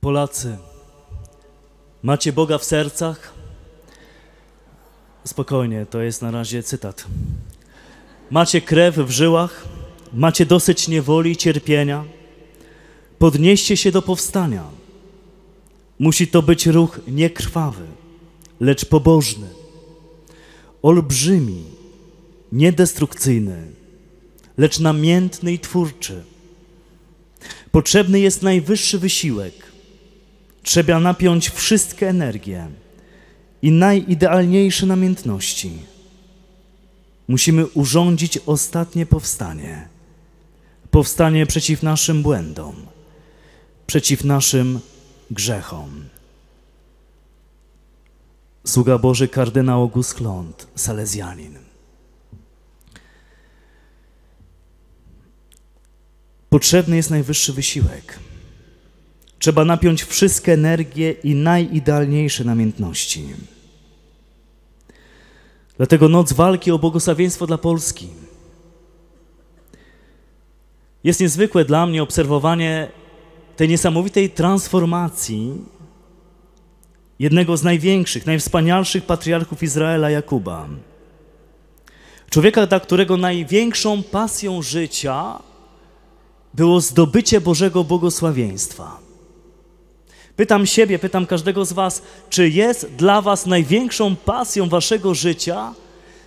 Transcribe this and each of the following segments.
Polacy, macie Boga w sercach? Spokojnie, to jest na razie cytat. Macie krew w żyłach? Macie dosyć niewoli i cierpienia? Podnieście się do powstania. Musi to być ruch niekrwawy, lecz pobożny, olbrzymi, niedestrukcyjny, lecz namiętny i twórczy. Potrzebny jest najwyższy wysiłek. Trzeba napiąć wszystkie energie i najidealniejsze namiętności. Musimy urządzić ostatnie powstanie. Powstanie przeciw naszym błędom, przeciw naszym grzechom. Sługa Boży kardynał August Klont, salezjanin. Potrzebny jest najwyższy wysiłek. Trzeba napiąć wszystkie energie i najidealniejsze namiętności. Dlatego noc walki o błogosławieństwo dla Polski. Jest niezwykłe dla mnie obserwowanie tej niesamowitej transformacji jednego z największych, najwspanialszych patriarchów Izraela, Jakuba. Człowieka, dla którego największą pasją życia było zdobycie Bożego błogosławieństwa. Pytam siebie, pytam każdego z Was, czy jest dla Was największą pasją Waszego życia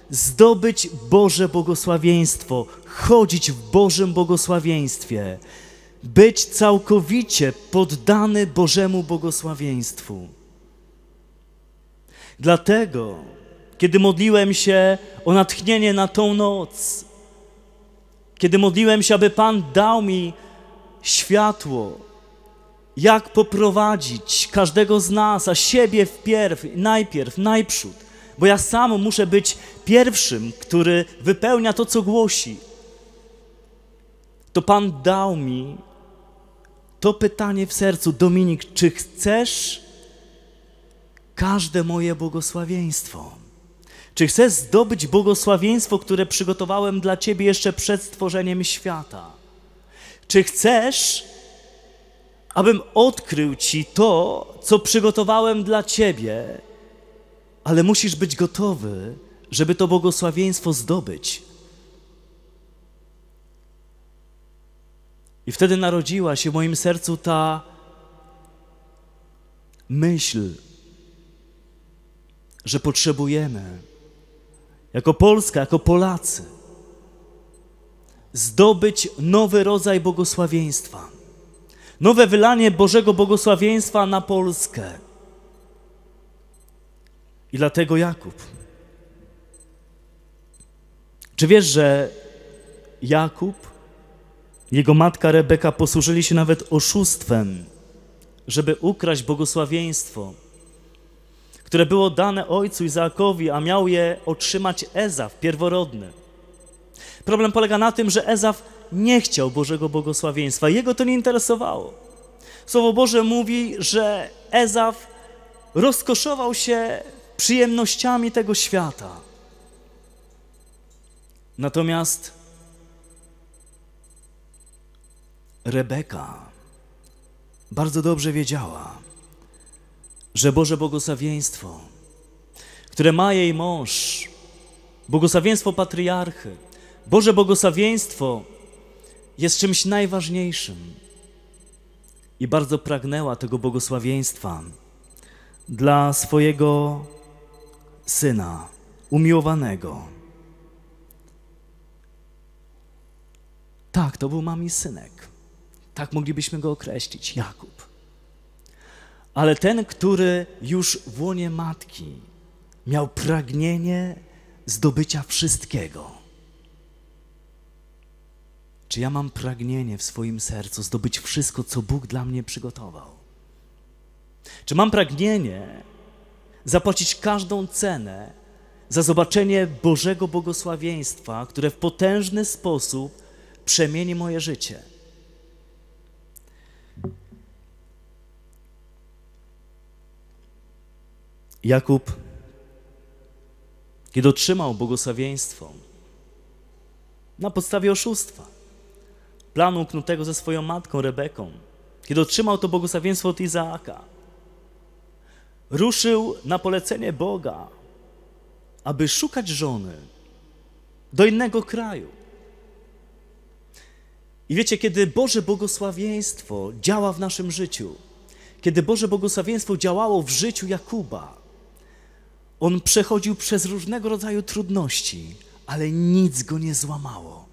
zdobyć Boże błogosławieństwo, chodzić w Bożym błogosławieństwie, być całkowicie poddany Bożemu błogosławieństwu. Dlatego, kiedy modliłem się o natchnienie na tą noc, kiedy modliłem się, aby Pan dał mi światło, jak poprowadzić każdego z nas, a siebie wpierw, najpierw, najprzód, bo ja sam muszę być pierwszym, który wypełnia to, co głosi. To Pan dał mi to pytanie w sercu, Dominik, czy chcesz każde moje błogosławieństwo? Czy chcesz zdobyć błogosławieństwo, które przygotowałem dla Ciebie jeszcze przed stworzeniem świata? Czy chcesz, abym odkrył Ci to, co przygotowałem dla Ciebie, ale musisz być gotowy, żeby to błogosławieństwo zdobyć? I wtedy narodziła się w moim sercu ta myśl, że potrzebujemy jako Polska, jako Polacy zdobyć nowy rodzaj błogosławieństwa, nowe wylanie Bożego błogosławieństwa na Polskę. I dlatego Jakub. Czy wiesz, że Jakub jego matka Rebeka posłużyli się nawet oszustwem, żeby ukraść błogosławieństwo, które było dane ojcu Izaakowi, a miał je otrzymać Ezaf, pierworodny. Problem polega na tym, że Ezaf nie chciał Bożego błogosławieństwa. Jego to nie interesowało. Słowo Boże mówi, że Ezaf rozkoszował się przyjemnościami tego świata. Natomiast Rebeka bardzo dobrze wiedziała, że Boże błogosławieństwo, które ma jej mąż, błogosławieństwo patriarchy, Boże błogosławieństwo jest czymś najważniejszym. I bardzo pragnęła tego błogosławieństwa dla swojego syna umiłowanego. Tak, to był mami synek. Tak moglibyśmy go określić, Jakub. Ale ten, który już w łonie matki miał pragnienie zdobycia wszystkiego. Czy ja mam pragnienie w swoim sercu zdobyć wszystko, co Bóg dla mnie przygotował? Czy mam pragnienie zapłacić każdą cenę za zobaczenie Bożego błogosławieństwa, które w potężny sposób przemieni moje życie? Jakub, kiedy otrzymał błogosławieństwo na podstawie oszustwa, planu uknutego ze swoją matką Rebeką, kiedy otrzymał to błogosławieństwo od Izaaka, ruszył na polecenie Boga, aby szukać żony do innego kraju. I wiecie, kiedy Boże błogosławieństwo działa w naszym życiu, kiedy Boże błogosławieństwo działało w życiu Jakuba, on przechodził przez różnego rodzaju trudności, ale nic go nie złamało.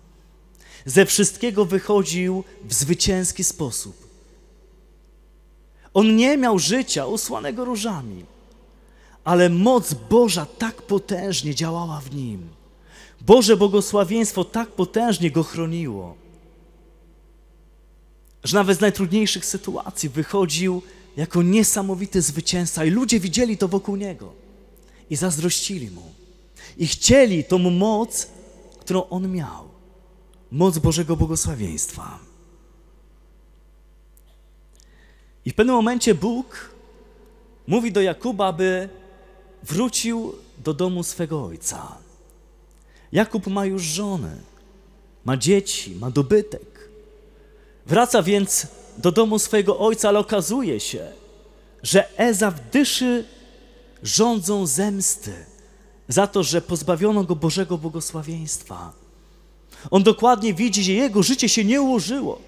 Ze wszystkiego wychodził w zwycięski sposób. On nie miał życia usłanego różami, ale moc Boża tak potężnie działała w nim. Boże błogosławieństwo tak potężnie go chroniło, że nawet z najtrudniejszych sytuacji wychodził jako niesamowity zwycięzca i ludzie widzieli to wokół niego i zazdrościli mu. I chcieli tą moc, którą on miał. Moc Bożego błogosławieństwa. I w pewnym momencie Bóg mówi do Jakuba, by wrócił do domu swego ojca. Jakub ma już żonę, ma dzieci, ma dobytek. Wraca więc do domu swojego ojca, ale okazuje się, że Ezaw dyszy rządzą zemsty za to, że pozbawiono go Bożego błogosławieństwa. On dokładnie widzi, że jego życie się nie ułożyło,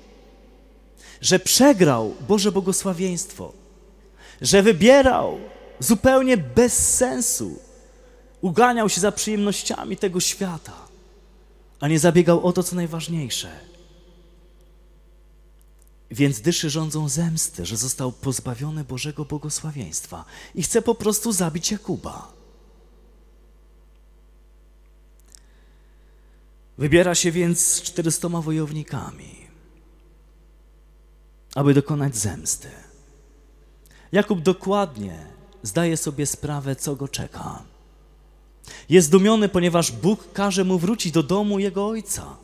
że przegrał Boże błogosławieństwo, że wybierał zupełnie bez sensu, uganiał się za przyjemnościami tego świata, a nie zabiegał o to, co najważniejsze więc dyszy rządzą zemsty, że został pozbawiony Bożego błogosławieństwa i chce po prostu zabić Jakuba. Wybiera się więc z czterystoma wojownikami, aby dokonać zemsty. Jakub dokładnie zdaje sobie sprawę, co go czeka. Jest zdumiony, ponieważ Bóg każe mu wrócić do domu jego ojca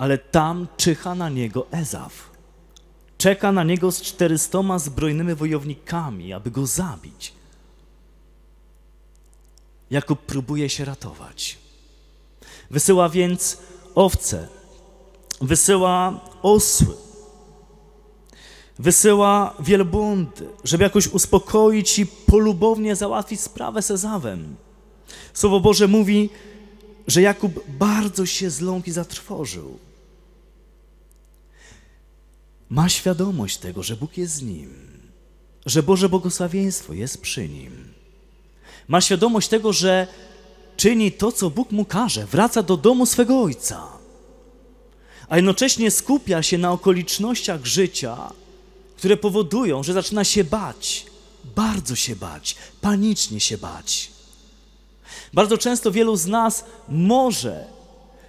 ale tam czyha na niego Ezaw. Czeka na niego z czterystoma zbrojnymi wojownikami, aby go zabić. Jakub próbuje się ratować. Wysyła więc owce, wysyła osły, wysyła wielbłądy, żeby jakoś uspokoić i polubownie załatwić sprawę z Ezawem. Słowo Boże mówi, że Jakub bardzo się zląk i zatrwożył ma świadomość tego, że Bóg jest z nim, że Boże błogosławieństwo jest przy nim. Ma świadomość tego, że czyni to, co Bóg mu każe, wraca do domu swego ojca, a jednocześnie skupia się na okolicznościach życia, które powodują, że zaczyna się bać, bardzo się bać, panicznie się bać. Bardzo często wielu z nas może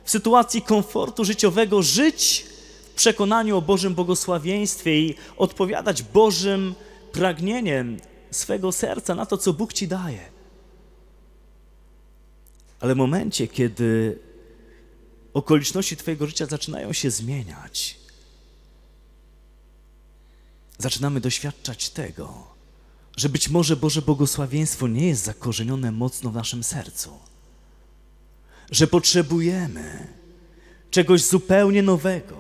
w sytuacji komfortu życiowego żyć przekonaniu o Bożym błogosławieństwie i odpowiadać Bożym pragnieniem swego serca na to, co Bóg ci daje. Ale w momencie, kiedy okoliczności Twojego życia zaczynają się zmieniać, zaczynamy doświadczać tego, że być może Boże błogosławieństwo nie jest zakorzenione mocno w naszym sercu, że potrzebujemy czegoś zupełnie nowego,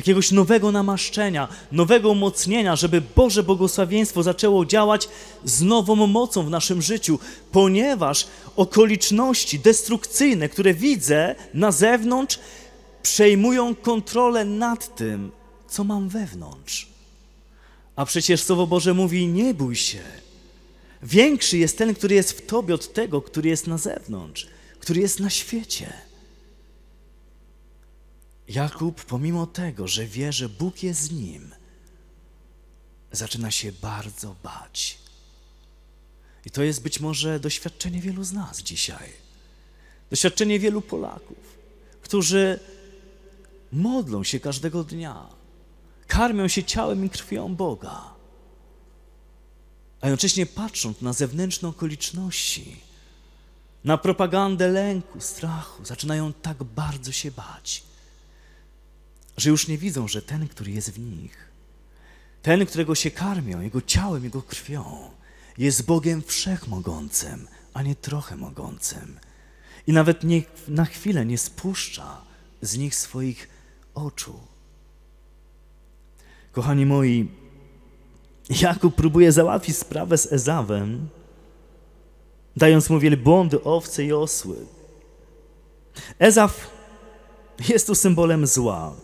jakiegoś nowego namaszczenia, nowego umocnienia, żeby Boże błogosławieństwo zaczęło działać z nową mocą w naszym życiu, ponieważ okoliczności destrukcyjne, które widzę na zewnątrz, przejmują kontrolę nad tym, co mam wewnątrz. A przecież Słowo Boże mówi: nie bój się. Większy jest ten, który jest w tobie, od tego, który jest na zewnątrz, który jest na świecie. Jakub, pomimo tego, że wie, że Bóg jest z nim, zaczyna się bardzo bać. I to jest być może doświadczenie wielu z nas dzisiaj. Doświadczenie wielu Polaków, którzy modlą się każdego dnia, karmią się ciałem i krwią Boga, a jednocześnie patrząc na zewnętrzne okoliczności, na propagandę lęku, strachu, zaczynają tak bardzo się bać że już nie widzą, że ten, który jest w nich, ten, którego się karmią, jego ciałem, jego krwią, jest Bogiem wszechmogącym, a nie trochę mogącym. I nawet nie, na chwilę nie spuszcza z nich swoich oczu. Kochani moi, Jakub próbuje załatwić sprawę z Ezawem, dając mu wielbłądy, owce i osły. Ezaw jest tu symbolem zła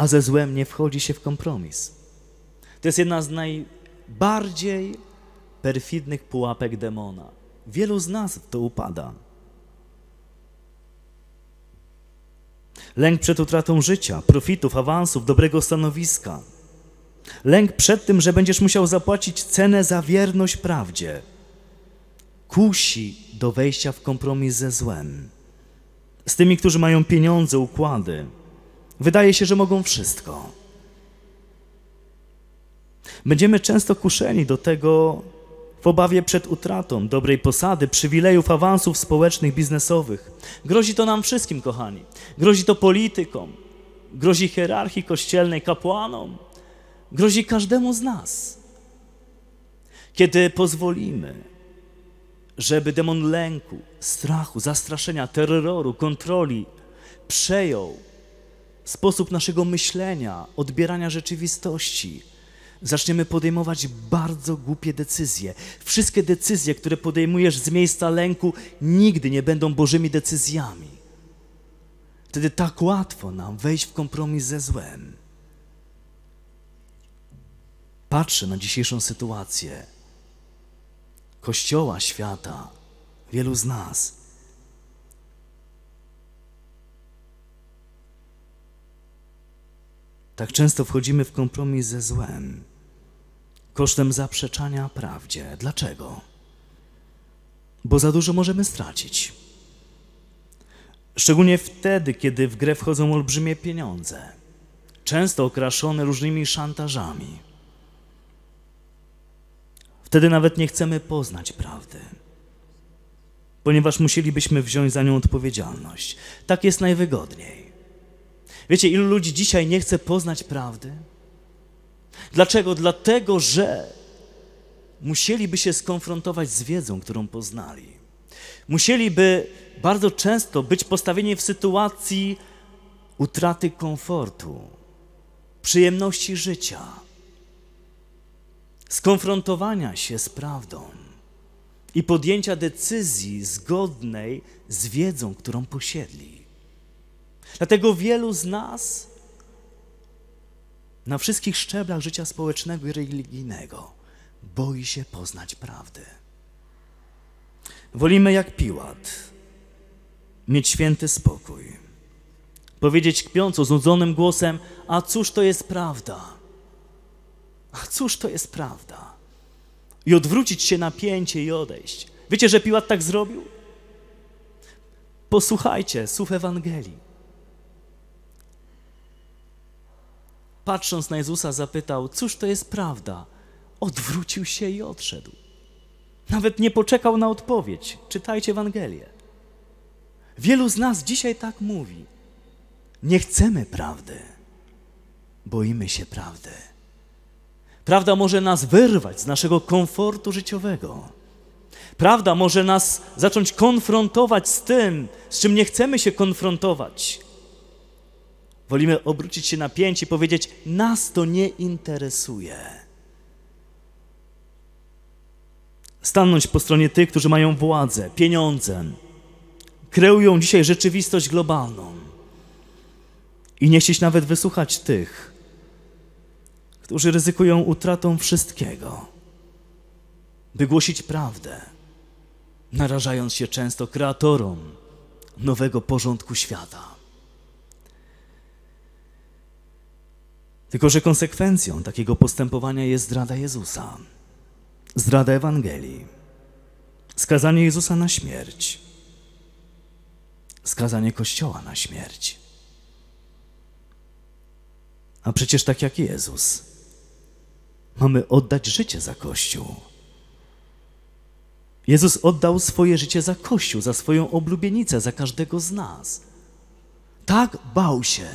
a ze złem nie wchodzi się w kompromis. To jest jedna z najbardziej perfidnych pułapek demona. Wielu z nas w to upada. Lęk przed utratą życia, profitów, awansów, dobrego stanowiska. Lęk przed tym, że będziesz musiał zapłacić cenę za wierność prawdzie. Kusi do wejścia w kompromis ze złem. Z tymi, którzy mają pieniądze, układy Wydaje się, że mogą wszystko. Będziemy często kuszeni do tego w obawie przed utratą dobrej posady, przywilejów, awansów społecznych, biznesowych. Grozi to nam wszystkim, kochani. Grozi to politykom, grozi hierarchii kościelnej, kapłanom, grozi każdemu z nas. Kiedy pozwolimy, żeby demon lęku, strachu, zastraszenia, terroru, kontroli przejął sposób naszego myślenia, odbierania rzeczywistości, zaczniemy podejmować bardzo głupie decyzje. Wszystkie decyzje, które podejmujesz z miejsca lęku, nigdy nie będą Bożymi decyzjami. Wtedy tak łatwo nam wejść w kompromis ze złem. Patrzę na dzisiejszą sytuację Kościoła, świata, wielu z nas. tak często wchodzimy w kompromis ze złem, kosztem zaprzeczania prawdzie. Dlaczego? Bo za dużo możemy stracić. Szczególnie wtedy, kiedy w grę wchodzą olbrzymie pieniądze, często okraszone różnymi szantażami. Wtedy nawet nie chcemy poznać prawdy, ponieważ musielibyśmy wziąć za nią odpowiedzialność. Tak jest najwygodniej. Wiecie, ilu ludzi dzisiaj nie chce poznać prawdy? Dlaczego? Dlatego, że musieliby się skonfrontować z wiedzą, którą poznali. Musieliby bardzo często być postawieni w sytuacji utraty komfortu, przyjemności życia, skonfrontowania się z prawdą i podjęcia decyzji zgodnej z wiedzą, którą posiedli. Dlatego wielu z nas na wszystkich szczeblach życia społecznego i religijnego boi się poznać prawdy. Wolimy jak Piłat mieć święty spokój, powiedzieć kpiąco, znudzonym głosem: A cóż to jest prawda? A cóż to jest prawda? I odwrócić się pięcie i odejść. Wiecie, że Piłat tak zrobił? Posłuchajcie słów Ewangelii. patrząc na Jezusa, zapytał: Cóż to jest prawda? Odwrócił się i odszedł. Nawet nie poczekał na odpowiedź. Czytajcie Ewangelię. Wielu z nas dzisiaj tak mówi. Nie chcemy prawdy. Boimy się prawdy. Prawda może nas wyrwać z naszego komfortu życiowego. Prawda może nas zacząć konfrontować z tym, z czym nie chcemy się konfrontować Wolimy obrócić się na pięć i powiedzieć: Nas to nie interesuje. Stanąć po stronie tych, którzy mają władzę, pieniądze, kreują dzisiaj rzeczywistość globalną. I nie chcieć nawet wysłuchać tych, którzy ryzykują utratą wszystkiego, by głosić prawdę, narażając się często kreatorom nowego porządku świata. Tylko, że konsekwencją takiego postępowania jest zdrada Jezusa, zdrada Ewangelii, skazanie Jezusa na śmierć, skazanie Kościoła na śmierć. A przecież tak jak Jezus, mamy oddać życie za Kościół. Jezus oddał swoje życie za Kościół, za swoją oblubienicę, za każdego z nas. Tak bał się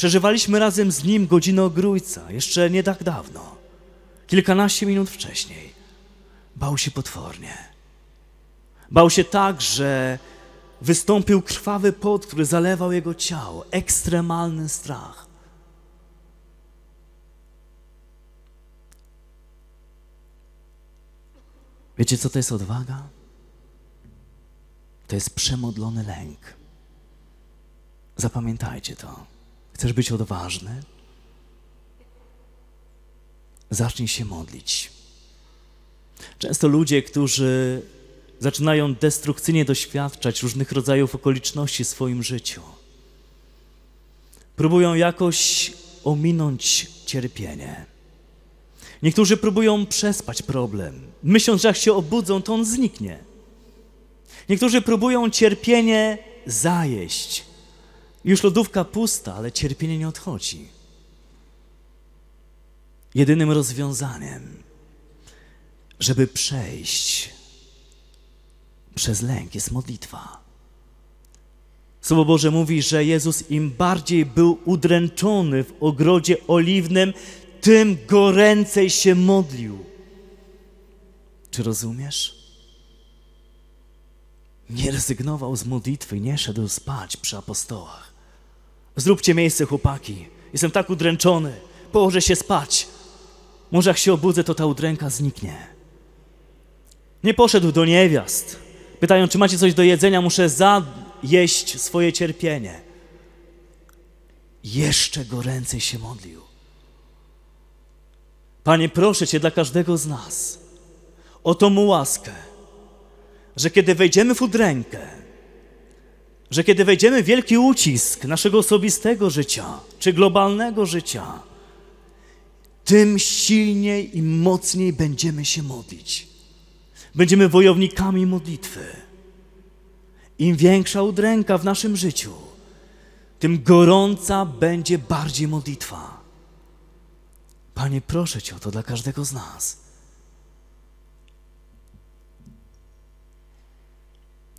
Przeżywaliśmy razem z nim godzinę grójca, jeszcze nie tak dawno. Kilkanaście minut wcześniej. Bał się potwornie. Bał się tak, że wystąpił krwawy pot, który zalewał jego ciało. Ekstremalny strach. Wiecie, co to jest odwaga? To jest przemodlony lęk. Zapamiętajcie to. Chcesz być odważny? Zacznij się modlić. Często ludzie, którzy zaczynają destrukcyjnie doświadczać różnych rodzajów okoliczności w swoim życiu, próbują jakoś ominąć cierpienie. Niektórzy próbują przespać problem, myśląc, że jak się obudzą, to on zniknie. Niektórzy próbują cierpienie zajeść, już lodówka pusta, ale cierpienie nie odchodzi. Jedynym rozwiązaniem, żeby przejść przez lęk, jest modlitwa. Słowo Boże mówi, że Jezus im bardziej był udręczony w ogrodzie oliwnym, tym goręcej się modlił. Czy rozumiesz? Nie rezygnował z modlitwy, nie szedł spać przy apostołach. Zróbcie miejsce, chłopaki. Jestem tak udręczony. Położę się spać. Może jak się obudzę, to ta udręka zniknie. Nie poszedł do niewiast. Pytają, czy macie coś do jedzenia, muszę zajeść swoje cierpienie. Jeszcze goręcej się modlił. Panie, proszę Cię dla każdego z nas o tą łaskę, że kiedy wejdziemy w udrękę, że kiedy wejdziemy w wielki ucisk naszego osobistego życia czy globalnego życia, tym silniej i mocniej będziemy się modlić. Będziemy wojownikami modlitwy. Im większa udręka w naszym życiu, tym gorąca będzie bardziej modlitwa. Panie, proszę Cię o to dla każdego z nas.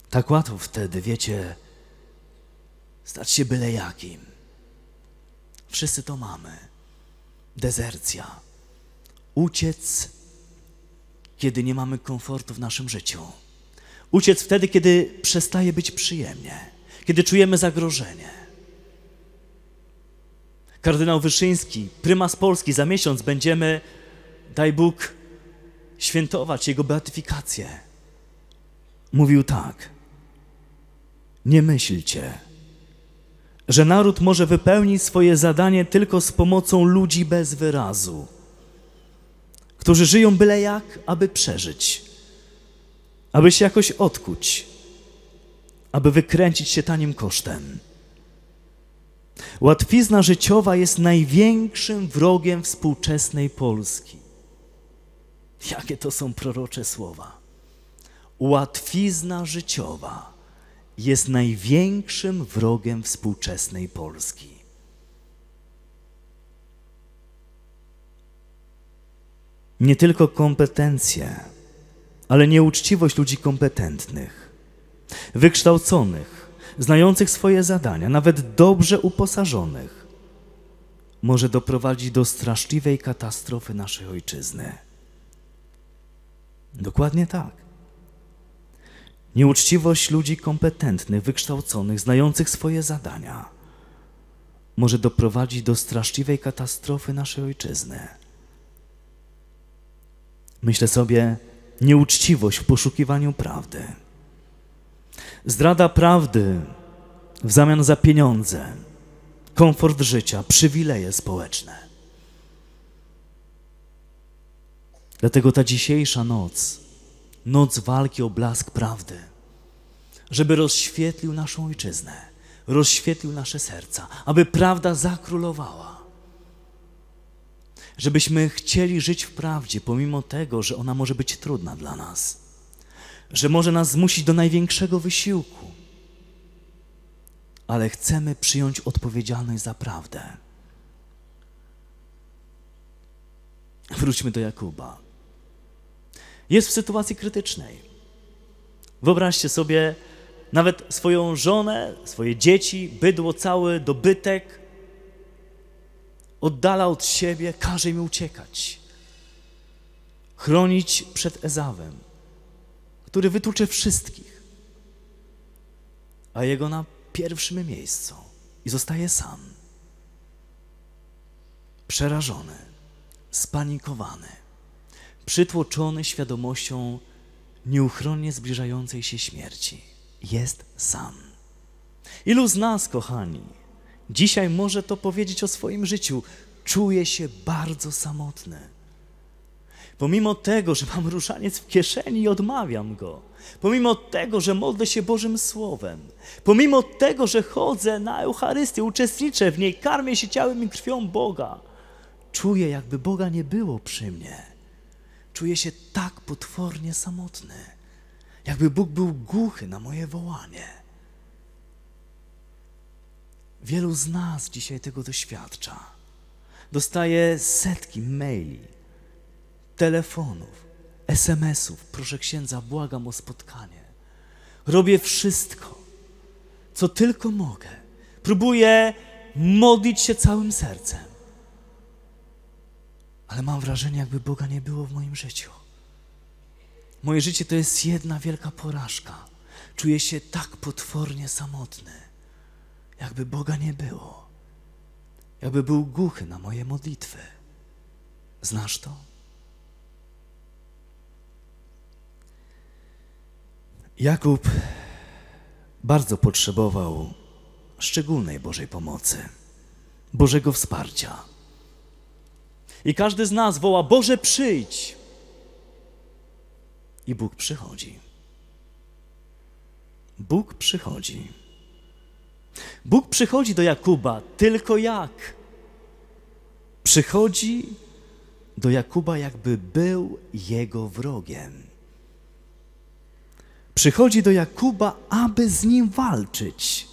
Tak łatwo wtedy, wiecie, stać się byle jakim. Wszyscy to mamy. Dezercja. Uciec, kiedy nie mamy komfortu w naszym życiu. Uciec wtedy, kiedy przestaje być przyjemnie, kiedy czujemy zagrożenie. Kardynał Wyszyński, prymas Polski, za miesiąc będziemy, daj Bóg, świętować jego beatyfikację. Mówił tak: Nie myślcie że naród może wypełnić swoje zadanie tylko z pomocą ludzi bez wyrazu, którzy żyją byle jak, aby przeżyć, aby się jakoś odkuć, aby wykręcić się tanim kosztem. Łatwizna życiowa jest największym wrogiem współczesnej Polski. Jakie to są prorocze słowa? Łatwizna życiowa jest największym wrogiem współczesnej Polski. Nie tylko kompetencje, ale nieuczciwość ludzi kompetentnych, wykształconych, znających swoje zadania, nawet dobrze uposażonych, może doprowadzić do straszliwej katastrofy naszej ojczyzny. Dokładnie tak. Nieuczciwość ludzi kompetentnych, wykształconych, znających swoje zadania może doprowadzić do straszliwej katastrofy naszej ojczyzny. Myślę sobie, nieuczciwość w poszukiwaniu prawdy, zdrada prawdy w zamian za pieniądze, komfort życia, przywileje społeczne. Dlatego ta dzisiejsza noc noc walki o blask prawdy, żeby rozświetlił naszą ojczyznę, rozświetlił nasze serca, aby prawda zakrólowała. Żebyśmy chcieli żyć w prawdzie, pomimo tego, że ona może być trudna dla nas, że może nas zmusić do największego wysiłku, ale chcemy przyjąć odpowiedzialność za prawdę. Wróćmy do Jakuba jest w sytuacji krytycznej. Wyobraźcie sobie nawet swoją żonę, swoje dzieci, bydło, cały dobytek. Oddala od siebie, każe im uciekać. Chronić przed Ezawem, który wytłucze wszystkich, a jego na pierwszym miejscu i zostaje sam. Przerażony, spanikowany przytłoczony świadomością nieuchronnie zbliżającej się śmierci. Jest sam. Ilu z nas, kochani, dzisiaj może to powiedzieć o swoim życiu? Czuje się bardzo samotny. Pomimo tego, że mam ruszaniec w kieszeni i odmawiam go, pomimo tego, że modlę się Bożym Słowem, pomimo tego, że chodzę na Eucharystię, uczestniczę w niej, karmię się ciałem i krwią Boga, czuję, jakby Boga nie było przy mnie. Czuję się tak potwornie samotny, jakby Bóg był głuchy na moje wołanie. Wielu z nas dzisiaj tego doświadcza. Dostaje setki maili, telefonów, SMS-ów. Proszę księdza, błagam o spotkanie. Robię wszystko, co tylko mogę. Próbuję modlić się całym sercem ale mam wrażenie, jakby Boga nie było w moim życiu. Moje życie to jest jedna wielka porażka. Czuję się tak potwornie samotny, jakby Boga nie było. Jakby był głuchy na moje modlitwy. Znasz to? Jakub bardzo potrzebował szczególnej Bożej pomocy, Bożego wsparcia. I każdy z nas woła: Boże, przyjdź! I Bóg przychodzi. Bóg przychodzi. Bóg przychodzi do Jakuba, tylko jak? Przychodzi do Jakuba, jakby był jego wrogiem. Przychodzi do Jakuba, aby z nim walczyć.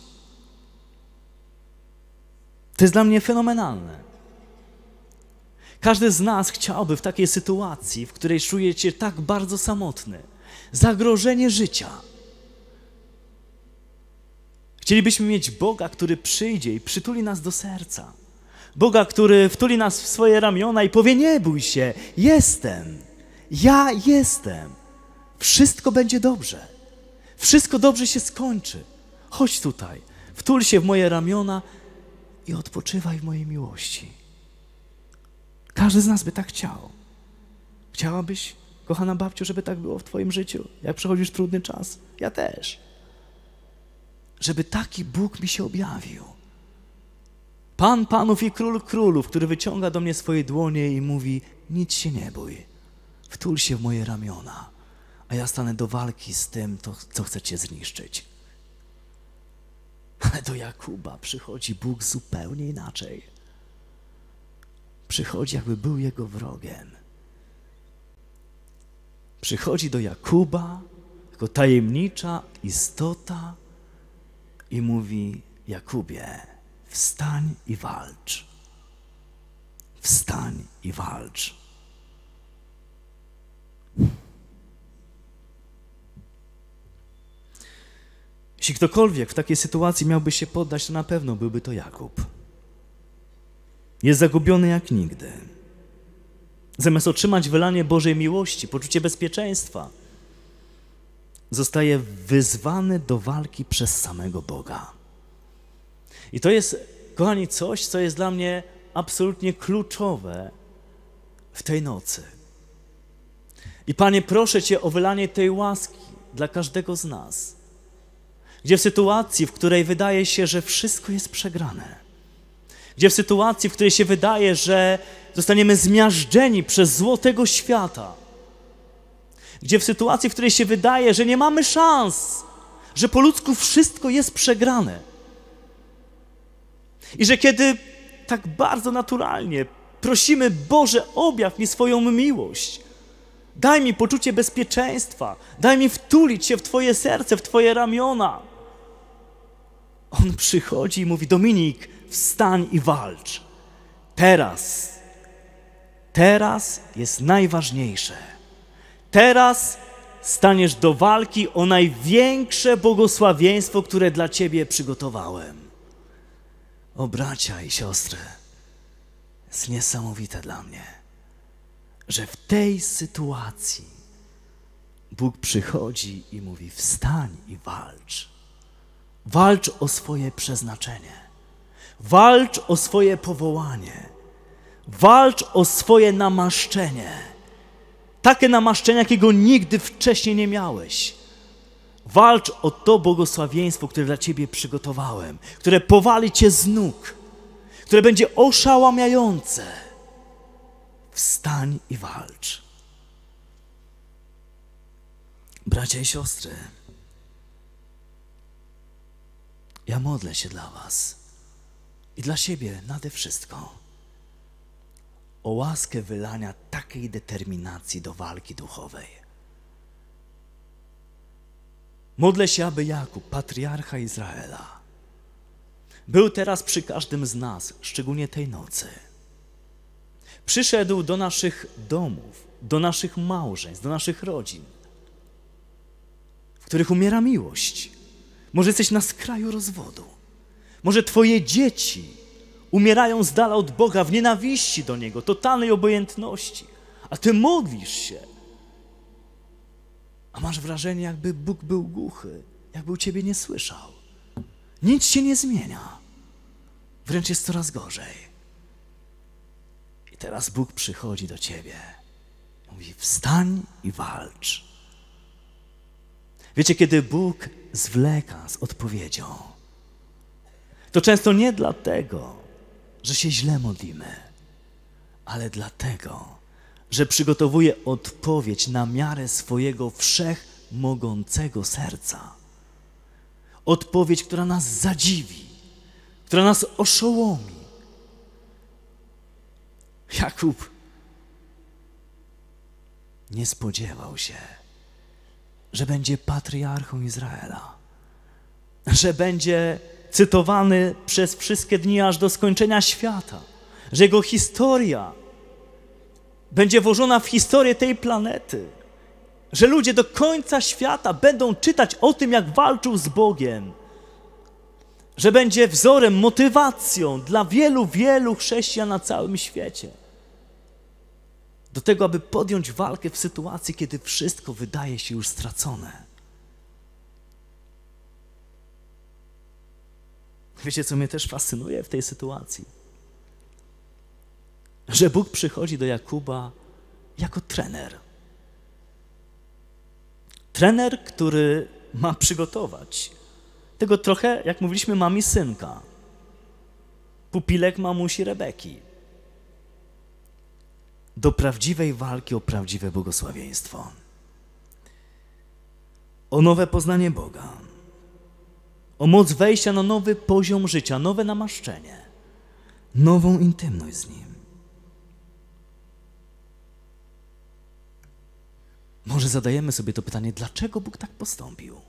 To jest dla mnie fenomenalne. Każdy z nas chciałby w takiej sytuacji, w której czuje się tak bardzo samotny, zagrożenie życia. Chcielibyśmy mieć Boga, który przyjdzie i przytuli nas do serca. Boga, który wtuli nas w swoje ramiona i powie: Nie bój się, jestem. Ja jestem. Wszystko będzie dobrze. Wszystko dobrze się skończy. Chodź tutaj, wtul się w moje ramiona i odpoczywaj w mojej miłości. Każdy z nas by tak chciał. Chciałabyś, kochana babciu, żeby tak było w Twoim życiu, jak przechodzisz trudny czas? Ja też. Żeby taki Bóg mi się objawił. Pan panów i król królów, który wyciąga do mnie swoje dłonie i mówi: Nic się nie bój, wtul się w moje ramiona, a ja stanę do walki z tym, to, co chcecie zniszczyć. Ale do Jakuba przychodzi Bóg zupełnie inaczej przychodzi, jakby był jego wrogiem. Przychodzi do Jakuba jako tajemnicza istota i mówi: Jakubie, wstań i walcz. Wstań i walcz. Jeśli ktokolwiek w takiej sytuacji miałby się poddać, to na pewno byłby to Jakub jest zagubiony jak nigdy. Zamiast otrzymać wylanie Bożej miłości, poczucie bezpieczeństwa, zostaje wyzwany do walki przez samego Boga. I to jest, kochani, coś, co jest dla mnie absolutnie kluczowe w tej nocy. I Panie, proszę Cię o wylanie tej łaski dla każdego z nas, gdzie w sytuacji, w której wydaje się, że wszystko jest przegrane, gdzie w sytuacji, w której się wydaje, że zostaniemy zmiażdżeni przez złotego świata, gdzie w sytuacji, w której się wydaje, że nie mamy szans, że po ludzku wszystko jest przegrane i że kiedy tak bardzo naturalnie prosimy Boże, objaw mi swoją miłość, daj mi poczucie bezpieczeństwa, daj mi wtulić się w Twoje serce, w Twoje ramiona. On przychodzi i mówi: Dominik, wstań i walcz. Teraz, teraz jest najważniejsze. Teraz staniesz do walki o największe błogosławieństwo, które dla Ciebie przygotowałem. O bracia i siostry, jest niesamowite dla mnie, że w tej sytuacji Bóg przychodzi i mówi: wstań i walcz. Walcz o swoje przeznaczenie. Walcz o swoje powołanie. Walcz o swoje namaszczenie. Takie namaszczenie, jakiego nigdy wcześniej nie miałeś. Walcz o to błogosławieństwo, które dla Ciebie przygotowałem, które powali Cię z nóg, które będzie oszałamiające. Wstań i walcz. Bracia i siostry, ja modlę się dla Was i dla siebie nade wszystko. O łaskę wylania takiej determinacji do walki duchowej. Modlę się, aby Jakub, patriarcha Izraela, był teraz przy każdym z nas, szczególnie tej nocy. Przyszedł do naszych domów, do naszych małżeństw, do naszych rodzin, w których umiera miłość. Może jesteś na skraju rozwodu. Może Twoje dzieci umierają z dala od Boga w nienawiści do Niego, totalnej obojętności, a Ty modlisz się. A masz wrażenie, jakby Bóg był głuchy, jakby u Ciebie nie słyszał. Nic się nie zmienia. Wręcz jest coraz gorzej. I teraz Bóg przychodzi do Ciebie. Mówi, wstań i walcz. Wiecie, kiedy Bóg zwleka z odpowiedzią, to często nie dlatego, że się źle modlimy, ale dlatego, że przygotowuje odpowiedź na miarę swojego wszechmogącego serca. Odpowiedź, która nas zadziwi, która nas oszołomi. Jakub nie spodziewał się, że będzie patriarchą Izraela, że będzie cytowany przez wszystkie dni aż do skończenia świata, że jego historia będzie włożona w historię tej planety, że ludzie do końca świata będą czytać o tym, jak walczył z Bogiem, że będzie wzorem, motywacją dla wielu, wielu chrześcijan na całym świecie. Do tego, aby podjąć walkę w sytuacji, kiedy wszystko wydaje się już stracone. Wiecie, co mnie też fascynuje w tej sytuacji? Że Bóg przychodzi do Jakuba jako trener. Trener, który ma przygotować tego trochę, jak mówiliśmy, mami synka, pupilek mamusi Rebeki, do prawdziwej walki o prawdziwe błogosławieństwo, o nowe poznanie Boga o moc wejścia na nowy poziom życia, nowe namaszczenie, nową intymność z Nim. Może zadajemy sobie to pytanie, dlaczego Bóg tak postąpił?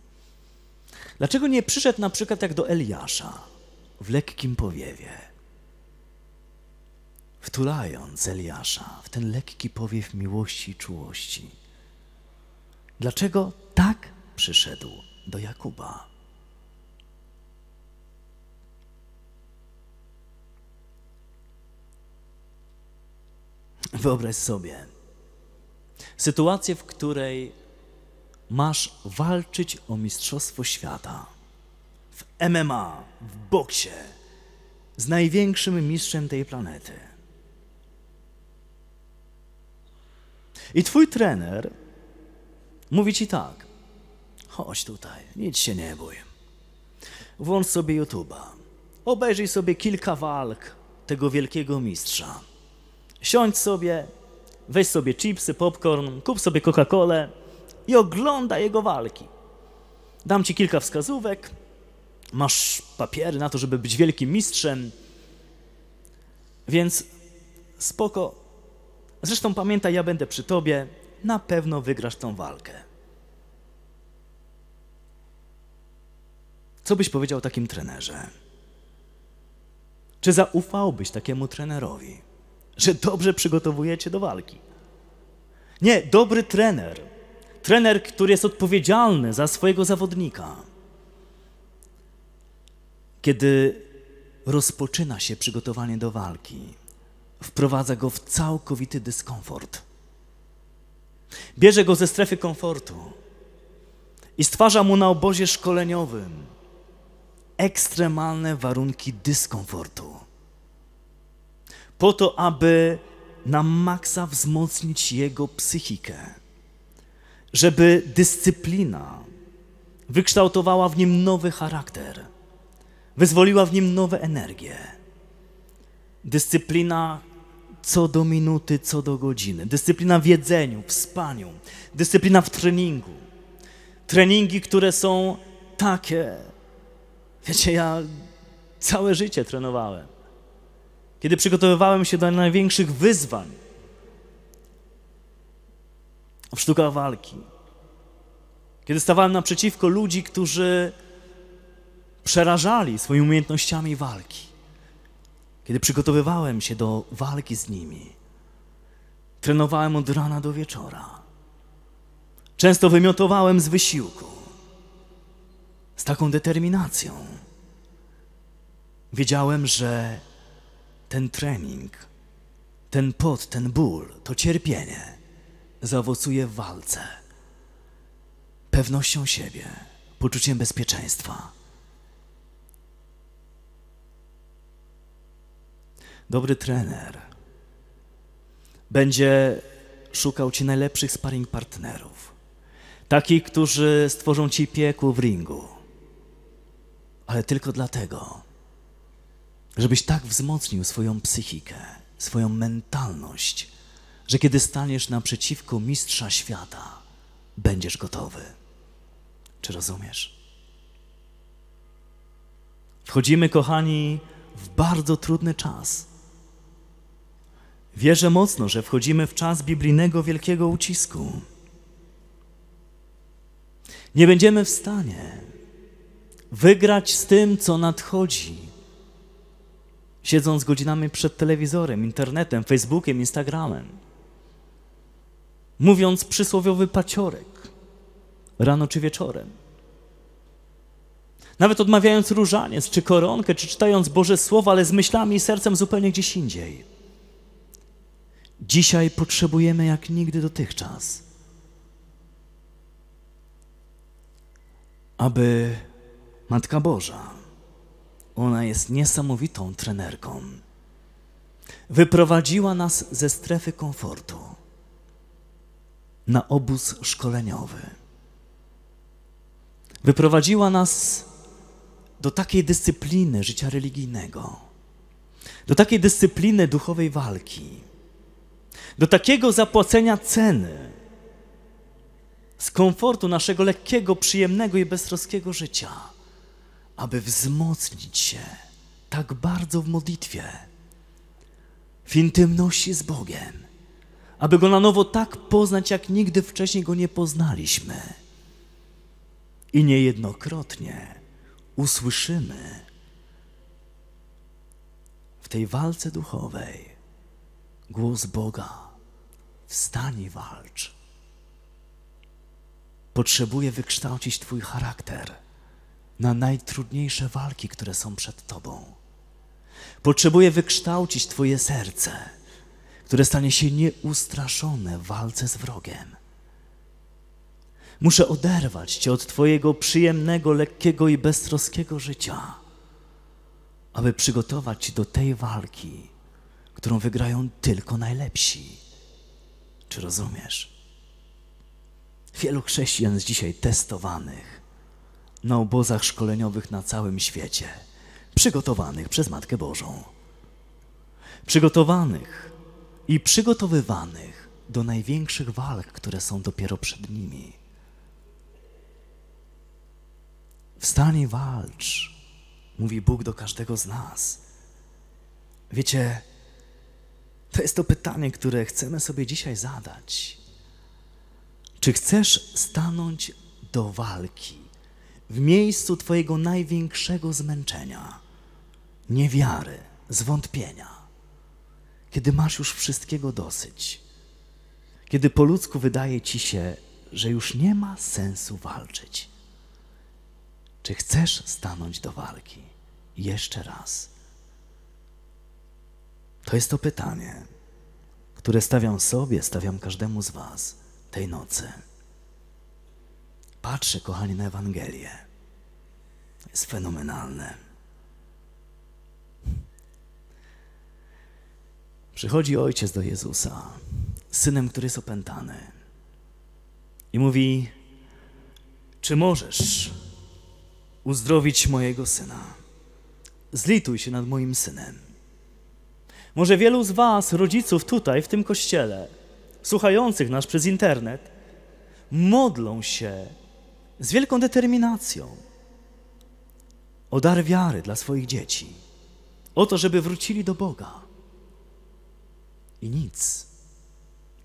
Dlaczego nie przyszedł na przykład jak do Eliasza w lekkim powiewie, wtulając Eliasza w ten lekki powiew miłości i czułości? Dlaczego tak przyszedł do Jakuba? Wyobraź sobie sytuację, w której masz walczyć o Mistrzostwo Świata w MMA, w boksie, z największym mistrzem tej planety. I twój trener mówi ci tak: chodź tutaj, nic się nie bój. Włącz sobie YouTube'a, obejrzyj sobie kilka walk tego wielkiego mistrza. Siądź sobie, weź sobie chipsy, popcorn, kup sobie Coca-Colę i oglądaj jego walki. Dam ci kilka wskazówek, masz papiery na to, żeby być wielkim mistrzem, więc spoko. Zresztą pamiętaj, ja będę przy tobie, na pewno wygrasz tą walkę. Co byś powiedział takim trenerze? Czy zaufałbyś takiemu trenerowi? że dobrze przygotowujecie do walki. Nie, dobry trener, trener, który jest odpowiedzialny za swojego zawodnika, kiedy rozpoczyna się przygotowanie do walki, wprowadza go w całkowity dyskomfort. Bierze go ze strefy komfortu i stwarza mu na obozie szkoleniowym ekstremalne warunki dyskomfortu po to, aby na maksa wzmocnić jego psychikę, żeby dyscyplina wykształtowała w nim nowy charakter, wyzwoliła w nim nowe energie. Dyscyplina co do minuty, co do godziny, dyscyplina w jedzeniu, w spaniu, dyscyplina w treningu. Treningi, które są takie. Wiecie, ja całe życie trenowałem kiedy przygotowywałem się do największych wyzwań, w sztukach walki, kiedy stawałem naprzeciwko ludzi, którzy przerażali swoimi umiejętnościami walki, kiedy przygotowywałem się do walki z nimi, trenowałem od rana do wieczora. Często wymiotowałem z wysiłku, z taką determinacją. Wiedziałem, że ten trening, ten pot, ten ból, to cierpienie zaowocuje w walce, pewnością siebie, poczuciem bezpieczeństwa. Dobry trener będzie szukał ci najlepszych sparring partnerów, takich, którzy stworzą ci piekło w ringu, ale tylko dlatego, żebyś tak wzmocnił swoją psychikę, swoją mentalność, że kiedy staniesz naprzeciwko mistrza świata, będziesz gotowy. Czy rozumiesz? Wchodzimy, kochani, w bardzo trudny czas. Wierzę mocno, że wchodzimy w czas biblijnego wielkiego ucisku. Nie będziemy w stanie wygrać z tym, co nadchodzi siedząc godzinami przed telewizorem, internetem, Facebookiem, Instagramem, mówiąc przysłowiowy paciorek rano czy wieczorem. Nawet odmawiając różaniec, czy koronkę, czy czytając Boże Słowo, ale z myślami i sercem zupełnie gdzieś indziej. Dzisiaj potrzebujemy jak nigdy dotychczas, aby Matka Boża ona jest niesamowitą trenerką. Wyprowadziła nas ze strefy komfortu na obóz szkoleniowy. Wyprowadziła nas do takiej dyscypliny życia religijnego, do takiej dyscypliny duchowej walki, do takiego zapłacenia ceny z komfortu naszego lekkiego, przyjemnego i beztroskiego życia aby wzmocnić się tak bardzo w modlitwie, w intymności z Bogiem, aby Go na nowo tak poznać, jak nigdy wcześniej Go nie poznaliśmy. I niejednokrotnie usłyszymy w tej walce duchowej głos Boga. wstani walcz. Potrzebuje wykształcić Twój charakter na najtrudniejsze walki, które są przed Tobą. Potrzebuję wykształcić Twoje serce, które stanie się nieustraszone w walce z wrogiem. Muszę oderwać Cię od Twojego przyjemnego, lekkiego i beztroskiego życia, aby przygotować Cię do tej walki, którą wygrają tylko najlepsi. Czy rozumiesz? Wielu chrześcijan z dzisiaj testowanych na obozach szkoleniowych na całym świecie, przygotowanych przez Matkę Bożą. Przygotowanych i przygotowywanych do największych walk, które są dopiero przed nimi. Wstań i walcz, mówi Bóg do każdego z nas. Wiecie, to jest to pytanie, które chcemy sobie dzisiaj zadać. Czy chcesz stanąć do walki? w miejscu Twojego największego zmęczenia, niewiary, zwątpienia, kiedy masz już wszystkiego dosyć, kiedy po ludzku wydaje Ci się, że już nie ma sensu walczyć. Czy chcesz stanąć do walki jeszcze raz? To jest to pytanie, które stawiam sobie, stawiam każdemu z Was tej nocy. Patrzę, kochani, na Ewangelię. jest fenomenalne. Przychodzi ojciec do Jezusa, synem, który jest opętany, i mówi: Czy możesz uzdrowić mojego syna? Zlituj się nad moim synem. Może wielu z Was, rodziców tutaj, w tym kościele, słuchających nas przez internet, modlą się z wielką determinacją o dar wiary dla swoich dzieci, o to, żeby wrócili do Boga. I nic.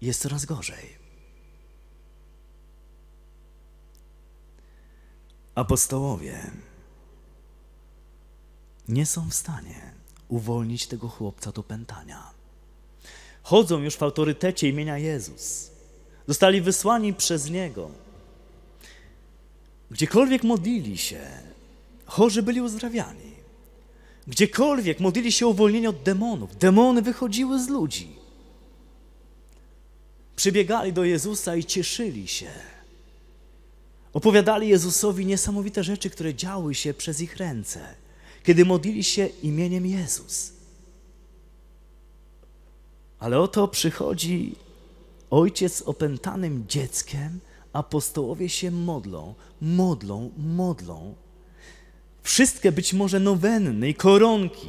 Jest coraz gorzej. Apostołowie nie są w stanie uwolnić tego chłopca do pętania. Chodzą już w autorytecie imienia Jezus. Zostali wysłani przez Niego Gdziekolwiek modlili się, chorzy byli uzdrawiani. Gdziekolwiek modlili się uwolnieni od demonów, demony wychodziły z ludzi. Przybiegali do Jezusa i cieszyli się. Opowiadali Jezusowi niesamowite rzeczy, które działy się przez ich ręce, kiedy modlili się imieniem Jezus. Ale oto przychodzi ojciec z opętanym dzieckiem, apostołowie się modlą, modlą, modlą. Wszystkie być może nowenny i koronki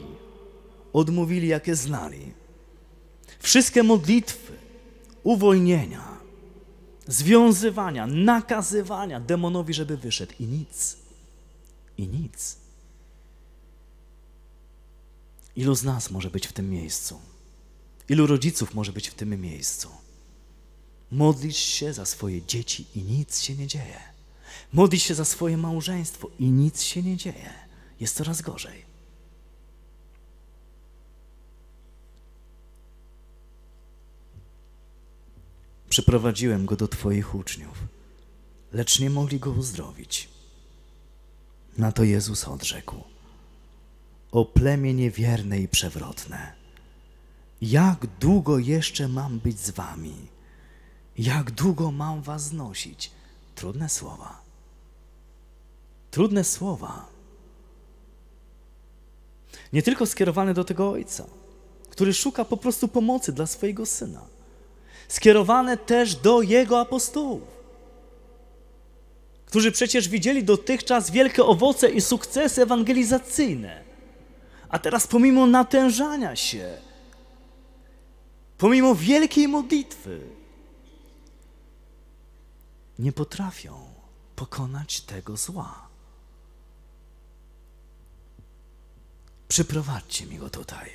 odmówili, jakie znali. Wszystkie modlitwy, uwolnienia, związywania, nakazywania demonowi, żeby wyszedł i nic. I nic. Ilu z nas może być w tym miejscu? Ilu rodziców może być w tym miejscu? Modlisz się za swoje dzieci i nic się nie dzieje. Modlisz się za swoje małżeństwo i nic się nie dzieje. Jest coraz gorzej. Przyprowadziłem go do Twoich uczniów, lecz nie mogli go uzdrowić. Na to Jezus odrzekł: O plemię niewierne i przewrotne, jak długo jeszcze mam być z Wami? Jak długo mam was znosić? Trudne słowa. Trudne słowa. Nie tylko skierowane do tego ojca, który szuka po prostu pomocy dla swojego syna. Skierowane też do jego apostołów, którzy przecież widzieli dotychczas wielkie owoce i sukcesy ewangelizacyjne. A teraz pomimo natężania się, pomimo wielkiej modlitwy, nie potrafią pokonać tego zła. Przyprowadźcie mi go tutaj.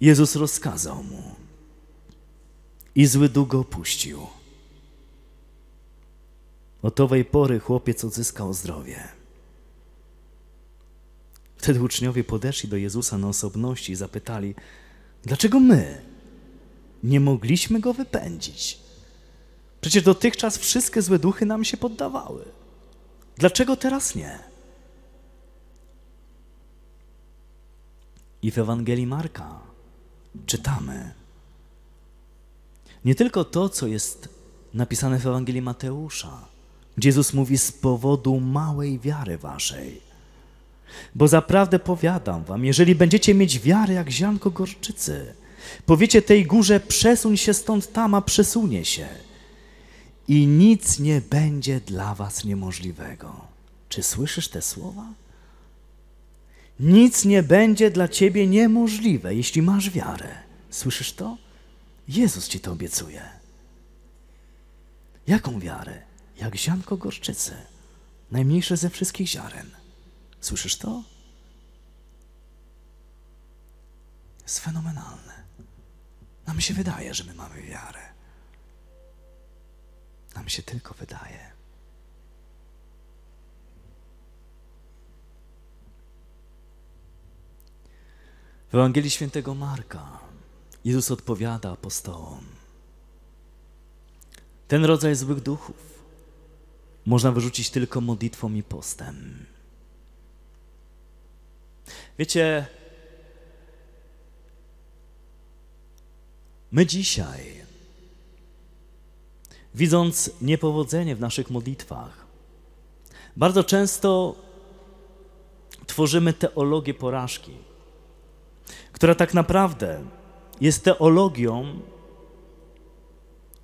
Jezus rozkazał mu i zły duch go opuścił. Od owej pory chłopiec odzyskał zdrowie. Wtedy uczniowie podeszli do Jezusa na osobności i zapytali, dlaczego my nie mogliśmy go wypędzić? Przecież dotychczas wszystkie złe duchy nam się poddawały. Dlaczego teraz nie? I w Ewangelii Marka czytamy nie tylko to, co jest napisane w Ewangelii Mateusza, gdzie Jezus mówi z powodu małej wiary waszej. Bo zaprawdę powiadam wam, jeżeli będziecie mieć wiarę jak ziarnko gorczycy, powiecie tej górze przesuń się stąd tam, a przesunie się – i nic nie będzie dla was niemożliwego. Czy słyszysz te słowa? Nic nie będzie dla ciebie niemożliwe, jeśli masz wiarę. Słyszysz to? Jezus ci to obiecuje. Jaką wiarę? Jak zianko gorczycy, najmniejsze ze wszystkich ziaren. Słyszysz to? Jest fenomenalne. Nam się wydaje, że my mamy wiarę. Nam się tylko wydaje. W Ewangelii Świętego Marka Jezus odpowiada apostołom: Ten rodzaj złych duchów można wyrzucić tylko modlitwą i postem. Wiecie, my dzisiaj widząc niepowodzenie w naszych modlitwach. Bardzo często tworzymy teologię porażki, która tak naprawdę jest teologią,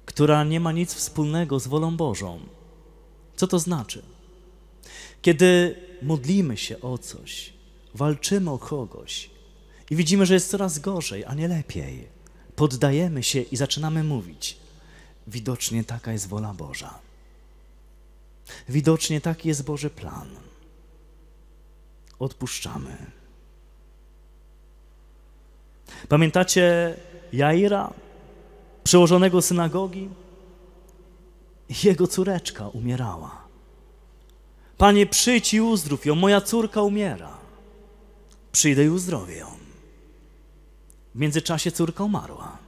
która nie ma nic wspólnego z wolą Bożą. Co to znaczy? Kiedy modlimy się o coś, walczymy o kogoś i widzimy, że jest coraz gorzej, a nie lepiej, poddajemy się i zaczynamy mówić – Widocznie taka jest wola Boża. Widocznie taki jest Boży plan. Odpuszczamy. Pamiętacie Jaira, przełożonego synagogi? Jego córeczka umierała. Panie, przyjdź i uzdrów ją, moja córka umiera. Przyjdę i uzdrowię ją. W międzyczasie córka umarła.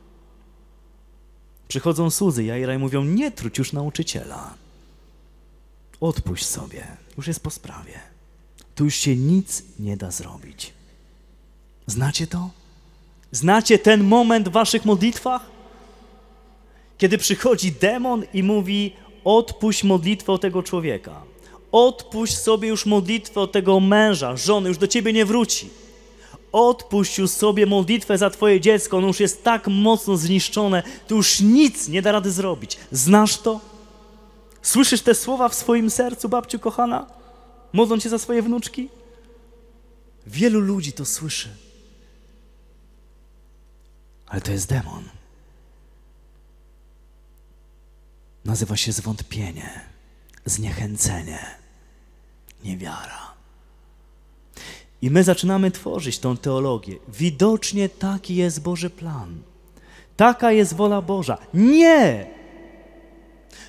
Przychodzą słudzy Jaira i mówią, nie truć już nauczyciela. Odpuść sobie, już jest po sprawie. Tu już się nic nie da zrobić. Znacie to? Znacie ten moment w waszych modlitwach? Kiedy przychodzi demon i mówi, odpuść modlitwę o tego człowieka. Odpuść sobie już modlitwę o tego męża, żony, już do ciebie nie wróci. Odpuścił sobie modlitwę za Twoje dziecko, ono już jest tak mocno zniszczone, tu już nic nie da rady zrobić. Znasz to? Słyszysz te słowa w swoim sercu, babciu kochana? Modląc się za swoje wnuczki? Wielu ludzi to słyszy. Ale to jest demon. Nazywa się zwątpienie, zniechęcenie, niewiara. I my zaczynamy tworzyć tą teologię. Widocznie taki jest Boży plan. Taka jest wola Boża. Nie!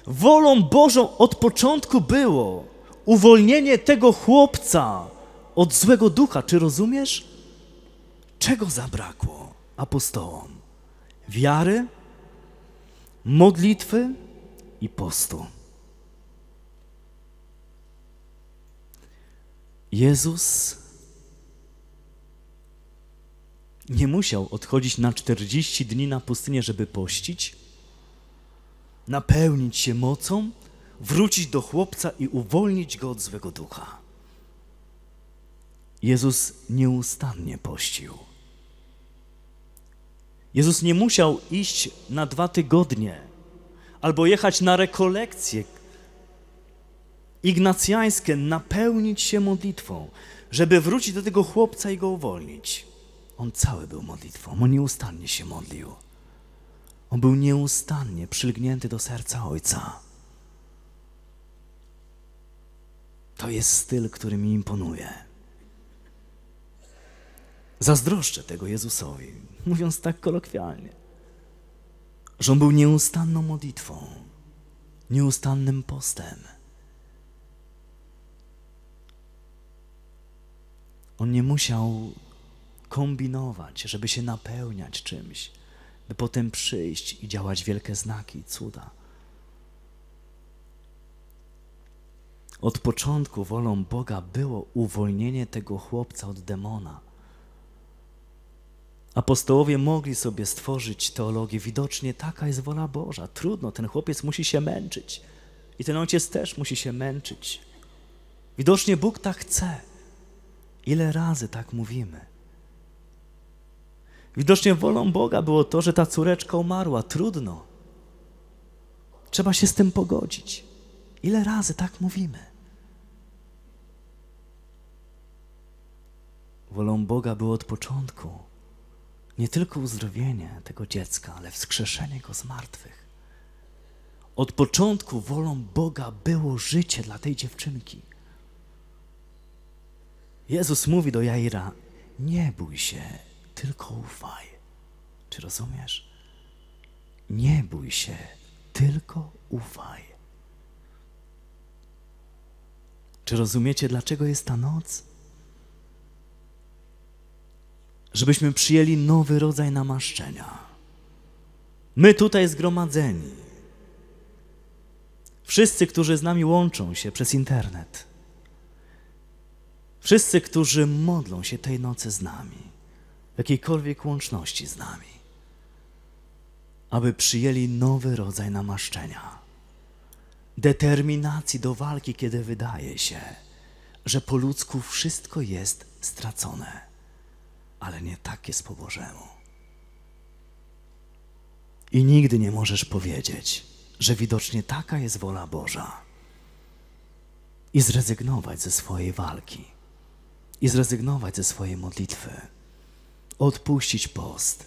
Wolą Bożą od początku było uwolnienie tego chłopca od złego ducha. Czy rozumiesz? Czego zabrakło apostołom? Wiary, modlitwy i postu. Jezus nie musiał odchodzić na 40 dni na pustynię, żeby pościć, napełnić się mocą, wrócić do chłopca i uwolnić go od złego ducha. Jezus nieustannie pościł. Jezus nie musiał iść na dwa tygodnie albo jechać na rekolekcje ignacjańskie, napełnić się modlitwą, żeby wrócić do tego chłopca i go uwolnić. On cały był modlitwą, on nieustannie się modlił. On był nieustannie przylgnięty do serca Ojca. To jest styl, który mi imponuje. Zazdroszczę tego Jezusowi, mówiąc tak kolokwialnie, że on był nieustanną modlitwą, nieustannym postem. On nie musiał kombinować, żeby się napełniać czymś, by potem przyjść i działać wielkie znaki i cuda. Od początku wolą Boga było uwolnienie tego chłopca od demona. Apostołowie mogli sobie stworzyć teologię. Widocznie taka jest wola Boża. Trudno, ten chłopiec musi się męczyć. I ten ojciec też musi się męczyć. Widocznie Bóg tak chce. Ile razy tak mówimy? Widocznie wolą Boga było to, że ta córeczka umarła. Trudno. Trzeba się z tym pogodzić. Ile razy tak mówimy? Wolą Boga było od początku nie tylko uzdrowienie tego dziecka, ale wskrzeszenie go z martwych. Od początku wolą Boga było życie dla tej dziewczynki. Jezus mówi do Jaira: Nie bój się, tylko ufaj. Czy rozumiesz? Nie bój się, tylko ufaj. Czy rozumiecie, dlaczego jest ta noc? Żebyśmy przyjęli nowy rodzaj namaszczenia. My tutaj zgromadzeni, wszyscy, którzy z nami łączą się przez internet, wszyscy, którzy modlą się tej nocy z nami jakiejkolwiek łączności z nami, aby przyjęli nowy rodzaj namaszczenia, determinacji do walki, kiedy wydaje się, że po ludzku wszystko jest stracone, ale nie tak jest po Bożemu. I nigdy nie możesz powiedzieć, że widocznie taka jest wola Boża i zrezygnować ze swojej walki i zrezygnować ze swojej modlitwy odpuścić post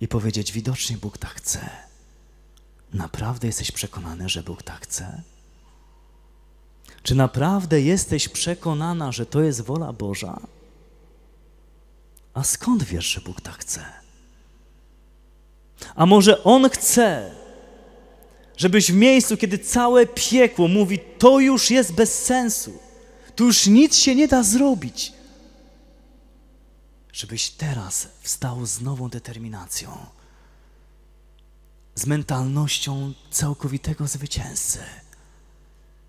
i powiedzieć: Widocznie Bóg tak chce. Naprawdę jesteś przekonany, że Bóg tak chce? Czy naprawdę jesteś przekonana, że to jest wola Boża? A skąd wiesz, że Bóg tak chce? A może On chce, żebyś w miejscu, kiedy całe piekło mówi, to już jest bez sensu, tu już nic się nie da zrobić, żebyś teraz wstał z nową determinacją, z mentalnością całkowitego zwycięzcy,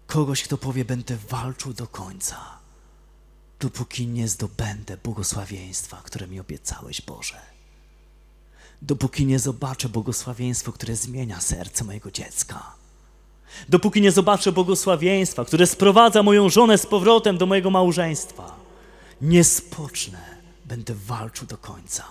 kogoś, kto powie: Będę walczył do końca, dopóki nie zdobędę błogosławieństwa, które mi obiecałeś, Boże. Dopóki nie zobaczę błogosławieństwo, które zmienia serce mojego dziecka dopóki nie zobaczę błogosławieństwa, które sprowadza moją żonę z powrotem do mojego małżeństwa. Nie spocznę, Będę walczył do końca.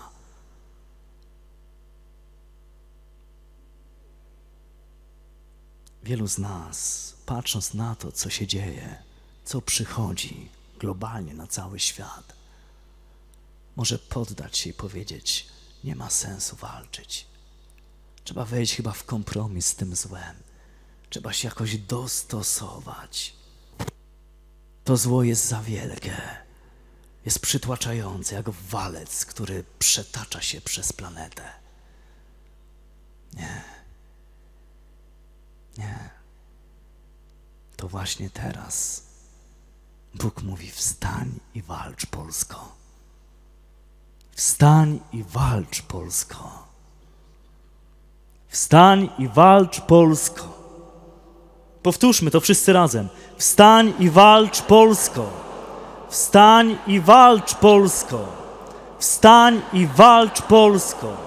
Wielu z nas, patrząc na to, co się dzieje, co przychodzi globalnie na cały świat, może poddać się i powiedzieć: Nie ma sensu walczyć. Trzeba wejść chyba w kompromis z tym złem. Trzeba się jakoś dostosować. To zło jest za wielkie jest przytłaczający, jak walec, który przetacza się przez planetę. Nie. Nie. To właśnie teraz Bóg mówi: wstań i walcz, Polsko. Wstań i walcz, Polsko. Wstań i walcz, Polsko. Powtórzmy to wszyscy razem. Wstań i walcz, Polsko. Wstań i walcz Polsko! Wstań i walcz Polsko!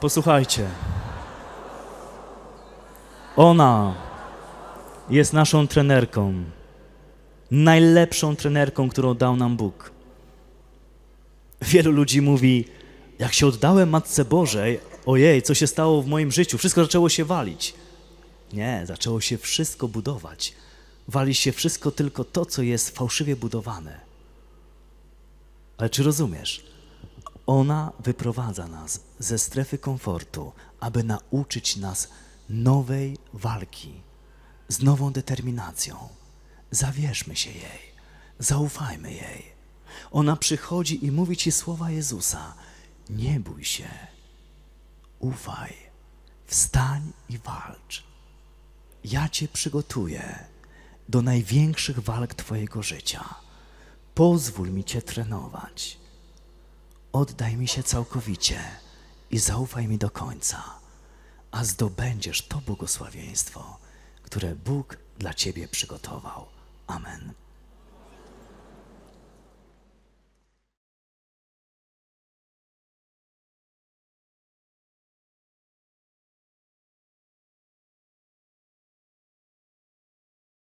Posłuchajcie. Ona jest naszą trenerką. Najlepszą trenerką, którą dał nam Bóg. Wielu ludzi mówi, jak się oddałem Matce Bożej, ojej, co się stało w moim życiu? Wszystko zaczęło się walić. Nie, zaczęło się wszystko budować wali się wszystko tylko to, co jest fałszywie budowane. Ale czy rozumiesz? Ona wyprowadza nas ze strefy komfortu, aby nauczyć nas nowej walki z nową determinacją. Zawierzmy się jej, zaufajmy jej. Ona przychodzi i mówi ci słowa Jezusa: Nie bój się, ufaj, wstań i walcz. Ja cię przygotuję do największych walk Twojego życia. Pozwól mi Cię trenować. Oddaj mi się całkowicie i zaufaj mi do końca, a zdobędziesz to błogosławieństwo, które Bóg dla Ciebie przygotował. Amen.